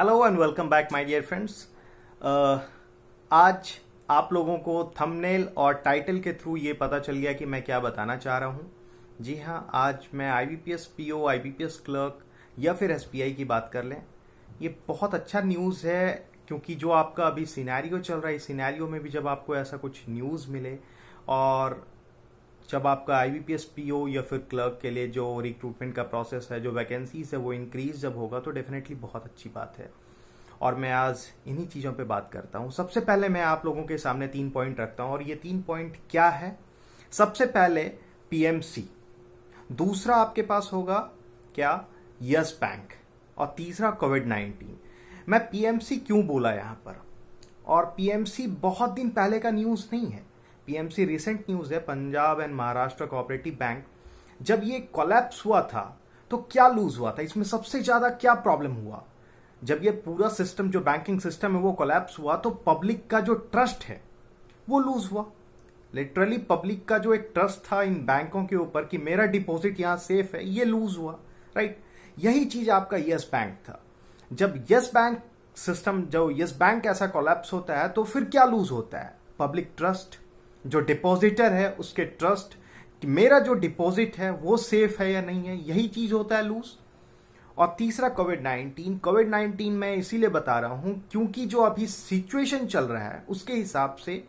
Hello and welcome back my dear friends आज आप लोगों को थंबनेल और टाइटल के थ्रू ये पता चल गया कि मैं क्या बताना चाह रहा हूँ जी हाँ आज मैं I B P S P O I B P S clerk या फिर एसपीआई की बात कर लें ये बहुत अच्छा न्यूज़ है क्योंकि जो आपका अभी सिनेरियो चल रहा है सिनेरियो में भी जब आपको ऐसा कुछ न्यूज़ मिले और जब आपका आईबीपीएस पीओ या फिर क्लर्क के लिए जो रिक्रूटमेंट का प्रोसेस है जो वैकेंसीज है वो इंक्रीज जब होगा तो डेफिनेटली बहुत अच्छी बात है और मैं आज इन्हीं चीज़ों पे बात करता हूं सबसे पहले मैं आप लोगों के सामने तीन पॉइंट रखता हूं और ये तीन पॉइंट क्या है सबसे पहले पीएमसी दूसरा आपके पास होगा क्या यस बैंक और तीसरा कोविड नाइन्टीन मैं पीएमसी क्यों बोला यहां पर और पीएमसी बहुत दिन पहले का न्यूज़ नहीं है पीएमसी रिसेंट न्यूज है Punjab and Maharashtra cooperative bank जब ये कोलैप्स हुआ था तो क्या लूज हुआ था इसमें सबसे ज्यादा क्या प्रॉब्लम हुआ जब ये पूरा सिस्टम जो बैंकिंग सिस्टम है वो कोलैप्स हुआ तो पब्लिक का जो ट्रस्ट है वो लूज हुआ लिटरली पब्लिक का जो एक ट्रस्ट था इन बैंकों के ऊपर कि मेरा डिपॉजिट यहां सेफ है ये लूज हुआ राइट यही चीज आपका यस बैंक था जब यस बैंक सिस्टम जब यस बैंक ऐसा कोलैप्स होता है तो फिर क्या लूज होता है पब्लिक ट्रस्ट जो डिपॉजिटर है उसके ट्रस्ट कि मेरा जो डिपॉजिट है वो सेफ है या नहीं है यही चीज होता है लूज और तीसरा कोविड नाइन्टीन कोविड नाइनटीन मैं इसीलिए बता रहा हूं क्योंकि जो अभी सिचुएशन चल रहा है उसके हिसाब से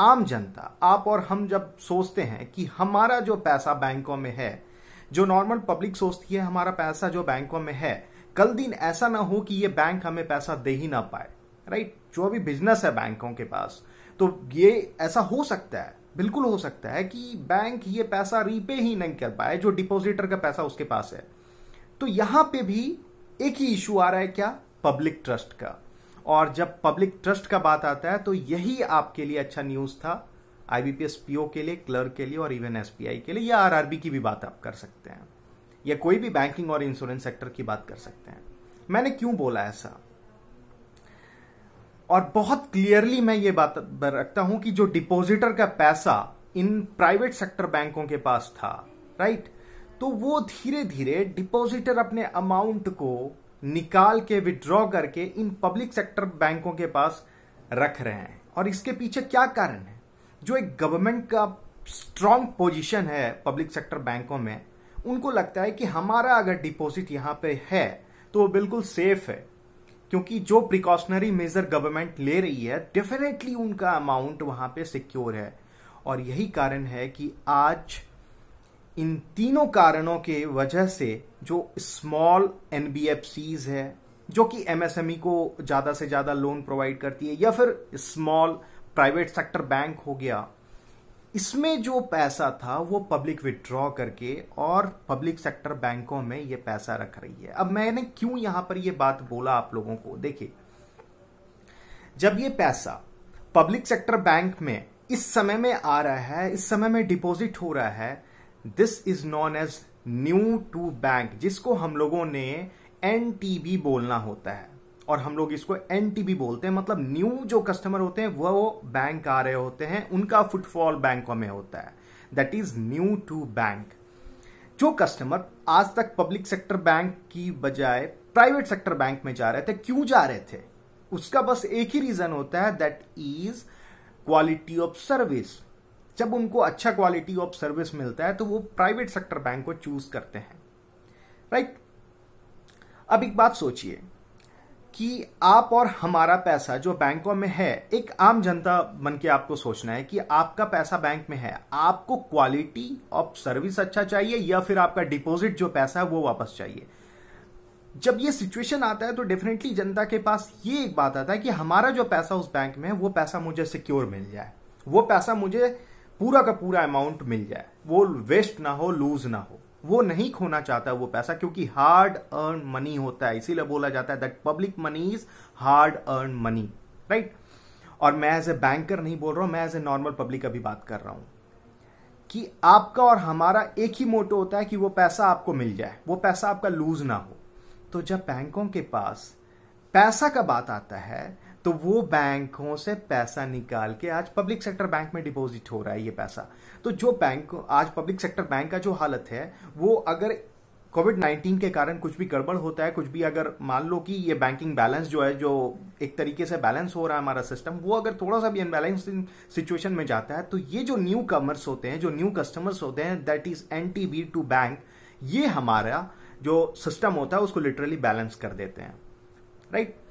आम जनता आप और हम जब सोचते हैं कि हमारा जो पैसा बैंकों में है जो नॉर्मल पब्लिक सोचती है हमारा पैसा जो बैंकों में है कल दिन ऐसा ना हो कि ये बैंक हमें पैसा दे ही ना पाए राइट जो अभी बिजनेस है बैंकों के पास तो ये ऐसा हो सकता है बिल्कुल हो सकता है कि बैंक ये पैसा रीपे ही नहीं कर पाए जो डिपोजिटर का पैसा उसके पास है तो यहां पे भी एक ही इशू आ रहा है क्या पब्लिक ट्रस्ट का और जब पब्लिक ट्रस्ट का बात आता है तो यही आपके लिए अच्छा न्यूज था आईबीपीएस पीओ के लिए क्लर्क के लिए और इवन एसपीआई के लिए या आरआरबी की भी बात आप कर सकते हैं या कोई भी बैंकिंग और इंश्योरेंस सेक्टर की बात कर सकते हैं मैंने क्यों बोला ऐसा और बहुत क्लियरली मैं ये बात रखता हूं कि जो डिपॉजिटर का पैसा इन प्राइवेट सेक्टर बैंकों के पास था राइट तो वो धीरे धीरे डिपॉजिटर अपने अमाउंट को निकाल के विड्रॉ करके इन पब्लिक सेक्टर बैंकों के पास रख रहे हैं और इसके पीछे क्या कारण है जो एक गवर्नमेंट का स्ट्रांग पोजीशन है पब्लिक सेक्टर बैंकों में उनको लगता है कि हमारा अगर डिपॉजिट यहां पे है तो वो बिल्कुल सेफ है क्योंकि जो प्रिकॉशनरी मेजर गवर्नमेंट ले रही है डेफिनेटली उनका अमाउंट वहां पे सिक्योर है और यही कारण है कि आज इन तीनों कारणों के वजह से जो स्मॉल एनबीएफसीज है जो कि एमएसएमई e को ज्यादा से ज्यादा लोन प्रोवाइड करती है या फिर स्मॉल प्राइवेट सेक्टर बैंक हो गया इसमें जो पैसा था वो पब्लिक विड्रॉ करके और पब्लिक सेक्टर बैंकों में ये पैसा रख रही है अब मैंने क्यों यहां पर ये बात बोला आप लोगों को देखिए जब ये पैसा पब्लिक सेक्टर बैंक में इस समय में आ रहा है इस समय में डिपॉजिट हो रहा है this is known as new to bank जिसको हम लोगों ने एन बोलना होता है और हम लोग इसको एनटीबी बोलते हैं मतलब न्यू जो कस्टमर होते हैं वो बैंक आ रहे होते हैं उनका फुटफॉल बैंकों में होता है that is new to bank जो कस्टमर आज तक पब्लिक सेक्टर बैंक की बजाय प्राइवेट सेक्टर बैंक में जा रहे थे क्यों जा रहे थे उसका बस एक ही रीजन होता है that is quality of service जब उनको अच्छा क्वालिटी ऑफ सर्विस मिलता है तो वो प्राइवेट सेक्टर बैंक को चूज करते हैं राइट right? अब एक बात सोचिए कि आप और हमारा पैसा जो बैंकों में है एक आम जनता बन के आपको सोचना है कि आपका पैसा बैंक में है आपको क्वालिटी ऑफ सर्विस अच्छा चाहिए या फिर आपका डिपॉजिट जो पैसा है वो वापस चाहिए जब ये सिचुएशन आता है तो डेफिनेटली जनता के पास ये एक बात आता है कि हमारा जो पैसा उस बैंक में है वो पैसा मुझे सिक्योर मिल जाए वो पैसा मुझे पूरा का पूरा अमाउंट मिल जाए वो वेस्ट ना हो लूज ना हो वो नहीं खोना चाहता वो पैसा क्योंकि हार्ड अर्न मनी होता है इसीलिए बोला जाता है that public money is hard earn money right और मैं एज ए बैंकर नहीं बोल रहा हूं मैं एज ए नॉर्मल पब्लिक अभी बात कर रहा हूं कि आपका और हमारा एक ही मोटो होता है कि वो पैसा आपको मिल जाए वो पैसा आपका लूज ना हो तो जब बैंकों के पास पैसा का बात आता है तो वो बैंकों से पैसा निकाल के आज पब्लिक सेक्टर बैंक में डिपॉजिट हो रहा है ये पैसा तो जो बैंक आज पब्लिक सेक्टर बैंक का जो हालत है वो अगर कोविड नाइन्टीन के कारण कुछ भी गड़बड़ होता है कुछ भी अगर मान लो कि ये बैंकिंग बैलेंस जो है जो एक तरीके से बैलेंस हो रहा है हमारा सिस्टम वो अगर थोड़ा सा भी अनबैलेंस सिचुएशन में जाता है तो ये जो न्यू कमर्स होते हैं जो न्यू कस्टमर्स होते हैं that is N to bank ये हमारा जो सिस्टम होता है उसको लिटरली बैलेंस कर देते हैं राइट right?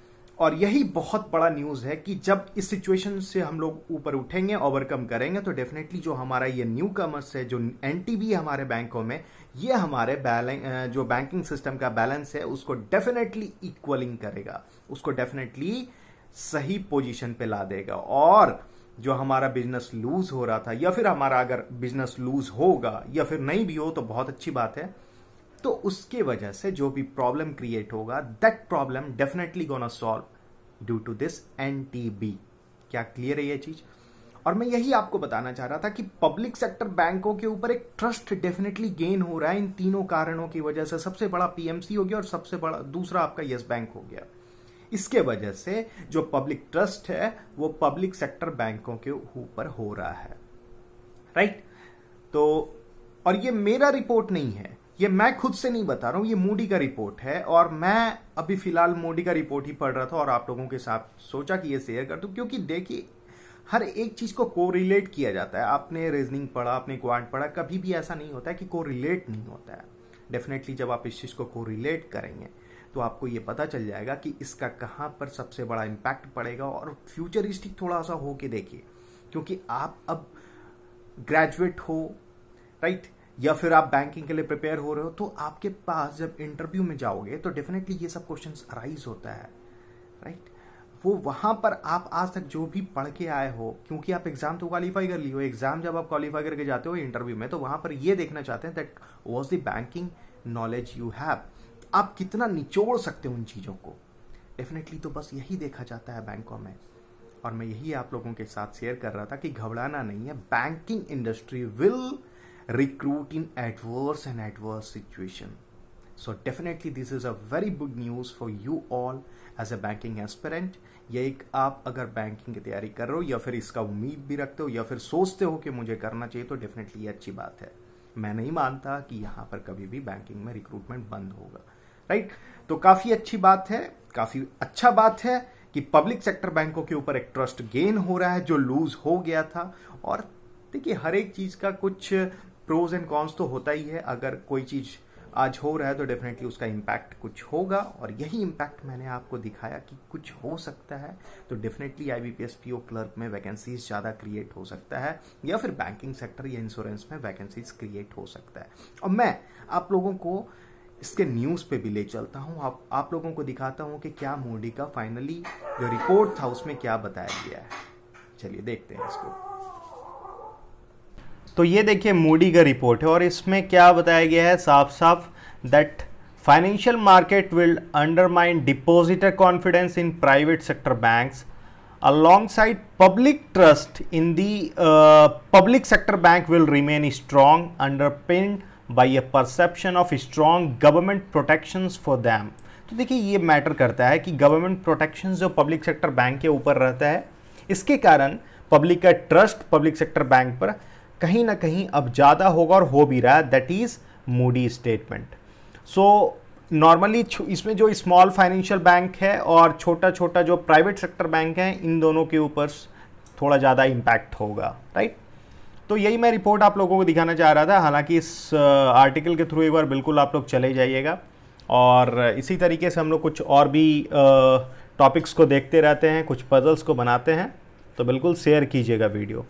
और यही बहुत बड़ा न्यूज है कि जब इस सिचुएशन से हम लोग ऊपर उठेंगे ओवरकम करेंगे तो डेफिनेटली जो हमारा ये न्यू कॉमर्स है जो एनटीबी है हमारे बैंकों में ये हमारे जो बैंकिंग सिस्टम का बैलेंस है उसको डेफिनेटली इक्वलिंग करेगा उसको डेफिनेटली सही पोजीशन पे ला देगा और जो हमारा बिजनेस लूज हो रहा था या फिर हमारा अगर बिजनेस लूज होगा या फिर नहीं भी हो तो बहुत अच्छी बात है तो उसके वजह से जो भी प्रॉब्लम क्रिएट होगा that problem definitely gonna solve due to this N क्या क्लियर है ये चीज और मैं यही आपको बताना चाह रहा था कि पब्लिक सेक्टर बैंकों के ऊपर एक ट्रस्ट डेफिनेटली गेन हो रहा है इन तीनों कारणों की वजह से सबसे बड़ा पीएमसी हो गया और सबसे बड़ा दूसरा आपका यस बैंक हो गया इसके वजह से जो पब्लिक ट्रस्ट है वो पब्लिक सेक्टर बैंकों के ऊपर हो रहा है राइट right? तो और ये मेरा रिपोर्ट नहीं है ये मैं खुद से नहीं बता रहा हूं ये मूडी का रिपोर्ट है और मैं अभी फिलहाल मूडी का रिपोर्ट ही पढ़ रहा था और आप लोगों के साथ सोचा कि ये शेयर कर दूं क्योंकि देखिए हर एक चीज को कोरिलेट किया जाता है आपने रीजनिंग पढ़ा आपने क्वांट पढ़ा कभी भी ऐसा नहीं होता है कि कोरिलेट नहीं होता है डेफिनेटली जब आप इस चीज को कोरिलेट करेंगे तो आपको ये पता चल जाएगा कि इसका कहाँ पर सबसे बड़ा इम्पैक्ट पड़ेगा और फ्यूचरिस्टिक थोड़ा सा होके देखिए क्योंकि आप अब ग्रेजुएट हो राइट right? या फिर आप बैंकिंग के लिए प्रिपेयर हो रहे हो तो आपके पास जब इंटरव्यू में जाओगे तो डेफिनेटली ये सब क्वेश्चन अराइज होता है राइट right? वो वहां पर आप आज तक जो भी पढ़ के आए हो क्योंकि आप एग्जाम तो क्वालिफाई कर लिए हो एग्जाम जब आप क्वालिफाई करके जाते हो इंटरव्यू में तो वहां पर ये देखना चाहते हैं that was the banking knowledge you have आप कितना निचोड़ सकते हो उन चीजों को डेफिनेटली तो बस यही देखा जाता है बैंकों में और मैं यही आप लोगों के साथ शेयर कर रहा था कि घबराना नहीं है banking industry will recruit in adverse and adverse situation so definitely this is a very good news for you all as a banking aspirant ये एक आप अगर बैंकिंग की तैयारी कर रहे हो या फिर इसका उम्मीद भी रखते हो या फिर सोचते हो कि मुझे करना चाहिए तो डेफिनेटली ये अच्छी बात है मैं नहीं मानता कि यहां पर कभी भी बैंकिंग में रिक्रूटमेंट बंद होगा राइट तो काफी अच्छी बात है काफी अच्छा बात है कि पब्लिक सेक्टर बैंकों के ऊपर एक ट्रस्ट गेन हो रहा है जो लूज हो गया था और देखिए हर एक चीज का कुछ प्रोज एंड कॉन्स तो होता ही है अगर कोई चीज आज हो रहा है तो डेफिनेटली उसका इम्पैक्ट कुछ होगा और यही इम्पैक्ट मैंने आपको दिखाया कि कुछ हो सकता है तो definitely I B P S P O clerk में वैकेंसीज ज़्यादा क्रिएट हो सकता है या फिर बैंकिंग सेक्टर या इंश्योरेंस में वैकेंसीज क्रिएट हो सकता है और मैं आप लोगों को इसके न्यूज़ पे भी ले चलता हूँ आप, आप लोगों को दिखाता हूँ कि क्या मोडी का फाइनली जो रिपोर्ट था उसमें क्या बताया गया है चलिए देखते हैं इसको तो ये देखिए मोडी का रिपोर्ट है और इसमें क्या बताया गया है साफ साफ that financial market will undermine depositor confidence in private sector banks side public trust in the public sector bank will remain remain underpinned by a perception of strong government protection for them तो देखिए ये matter करता है कि government protection जो public sector bank के ऊपर रहता है इसके कारण पब्लिक का ट्रस्ट पब्लिक सेक्टर बैंक पर कहीं ना कहीं अब ज़्यादा होगा और हो भी रहा है that is Moody statement so normally इसमें जो स्मॉल फाइनेंशियल बैंक है और छोटा छोटा जो प्राइवेट सेक्टर बैंक हैं इन दोनों के ऊपर थोड़ा ज़्यादा इम्पैक्ट होगा राइट तो यही मैं रिपोर्ट आप लोगों को दिखाना चाह रहा था हालांकि इस आर्टिकल के थ्रू एक बार बिल्कुल आप लोग चले जाइएगा और इसी तरीके से हम लोग कुछ और भी टॉपिक्स को देखते रहते हैं कुछ पजल्स को बनाते हैं तो बिल्कुल शेयर कीजिएगा वीडियो